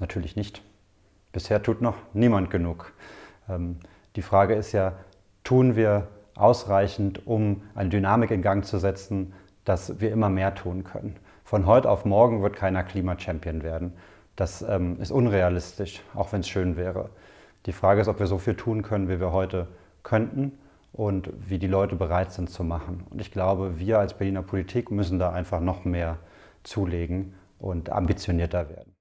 Natürlich nicht. Bisher tut noch niemand genug. Ähm, die Frage ist ja, tun wir ausreichend, um eine Dynamik in Gang zu setzen, dass wir immer mehr tun können. Von heute auf morgen wird keiner Klimachampion werden. Das ähm, ist unrealistisch, auch wenn es schön wäre. Die Frage ist, ob wir so viel tun können, wie wir heute könnten und wie die Leute bereit sind zu machen. Und ich glaube, wir als Berliner Politik müssen da einfach noch mehr zulegen und ambitionierter werden.